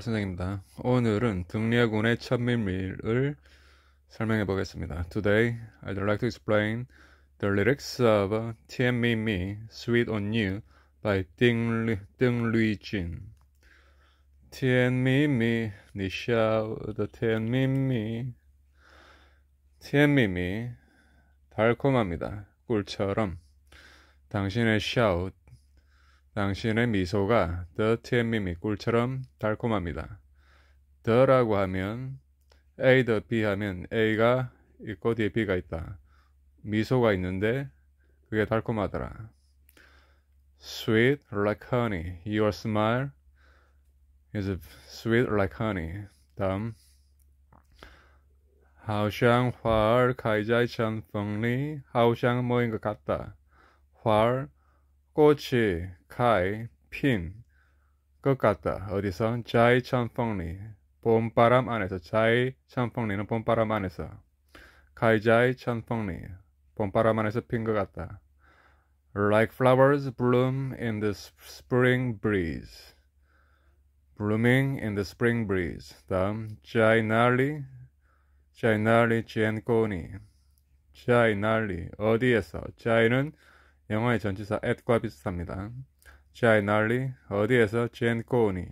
선생입니다 오늘은 등려군의 천밀밀을 설명해 보겠습니다. Today, I'd like to explain the lyrics of t i a n m i m i Sweet on You by Ding, Ding Luijin. TMME, i a n i 你笑的 TMME. TMME, 달콤합니다. 꿀처럼. 당신의 샤웃, 당신의 미소가 더 TMM이 꿀처럼 달콤합니다. 더라고 하면 A 더 B 하면 A가 있고 뒤에 B가 있다. 미소가 있는데 그게 달콤하더라. Sweet like honey, your smile is sweet like honey. 다음 好像花儿开在春风里，好像某一个같다。花儿 꽃이 가이 핀것 같다. 어디서? 자이 천펑리 봄바람 안에서 자이 천펑리는 봄바람 안에서 가이 자이 천펑리 봄바람 안에서 핀 것 같다. Like flowers bloom in the spring breeze. Blooming in the spring breeze. 다음 자이 날리 자이 날리 지엔코니 자이 날리 어디에서 자이는 영어의 전치사 at과 비슷합니다. Jai 널리 어디에서 젠 꼬우니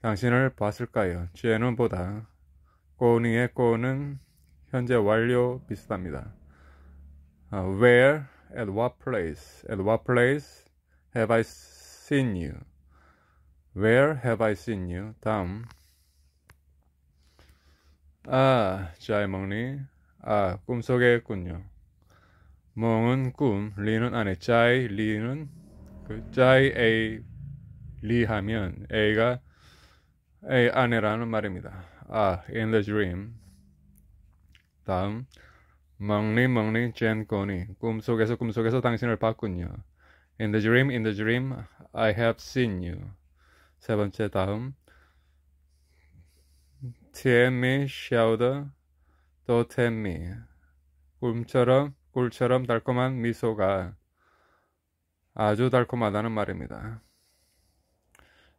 당신을 봤을까요? 젠은 보다 꼬우니의 꼬우는 현재 완료 비슷합니다. Uh, where at what place at what place have I seen you? Where have I seen you? 다음 아, 잘 먹니? 아, 꿈속에 했군요. 멍은 꿈, 리는 아내, 짜이 리는 그 짜이 에이 리 하면 에이가 에이 안에라는 말입니다. 아, in the dream. 다음 멍니 멍니 젠코니 꿈속에서 꿈속에서 당신을 봤군요. In the dream, in the dream, I have seen you. 세 번째 다음 Tell me, shout, d o tell me. 꿈처럼 꿀처럼 달콤한 미소가 아주 달콤하다는 말입니다.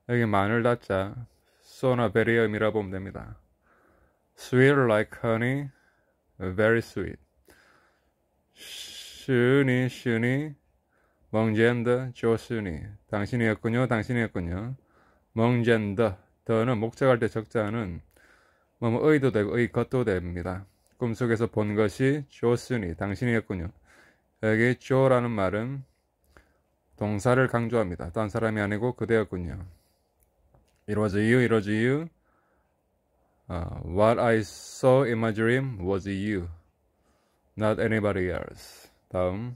여기 마늘 닫자 소나베리의 의미라 보면 됩니다. Sweet like honey, very sweet. 슈니 슈니 멍젠더 조슈니 당신이었군요 당신이었군요 멍젠더 더는 목적할 때 적자는 뭐뭐 의도 되고 의것도 됩니다. 꿈속에서 본 것이 조스니, 당신이었군요. 여기 조라는 말은 동사를 강조합니다. 딴 사람이 아니고 그대였군요. It was you, it was you. Uh, what I saw in my dream was you, not anybody else. 다음.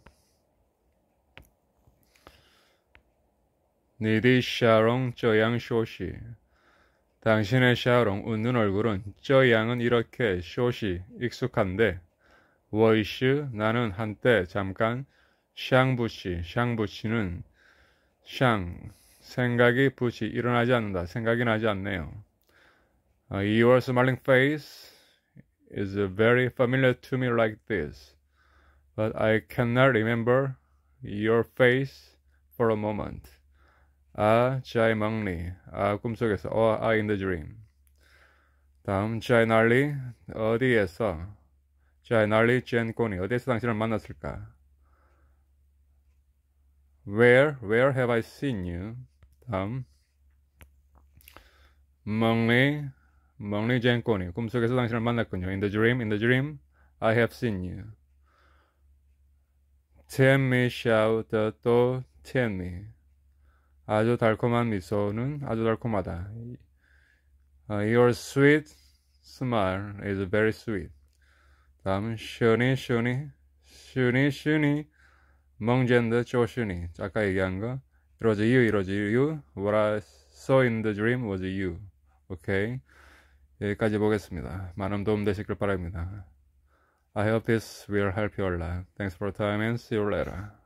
니디 샤롱 저양 쇼시 당신의 샤롱 웃는 얼굴은 저 양은 이렇게 쇼시 익숙한데 워이슈 나는 한때 잠깐 샹부치 샹부치는 샹 생각이 부치 일어나지 않는다 생각이 나지 않네요. Uh, your smiling face is very familiar to me like this, but I cannot remember your face for a moment. 아, 자이 망리. 아, 꿈속에서. 어, 아, in the dream. 다음, 자이 날리. 어디에서? 자이 날리, 젠 꼬니. 어디에서 당신을 만났을까? Where, where have I seen you? 다음. 멍리, 멍리 젠 꼬니. 꿈속에서 당신을 만났군요. In the dream, in the dream, I have seen you. Tell me, shout, 또, tell me. 아주 달콤한 미소는 아주 달콤하다. Your sweet smile is very sweet. 다음은 슈니 슈니 슈니 슈니 멍젠드 조슈니 아까 얘기한 거 It was you, it was you. What I saw in the dream was you. Okay. 여기까지 보겠습니다. 많은 도움 되시길 바랍니다. I hope this will help your life. Thanks for your time and see you later.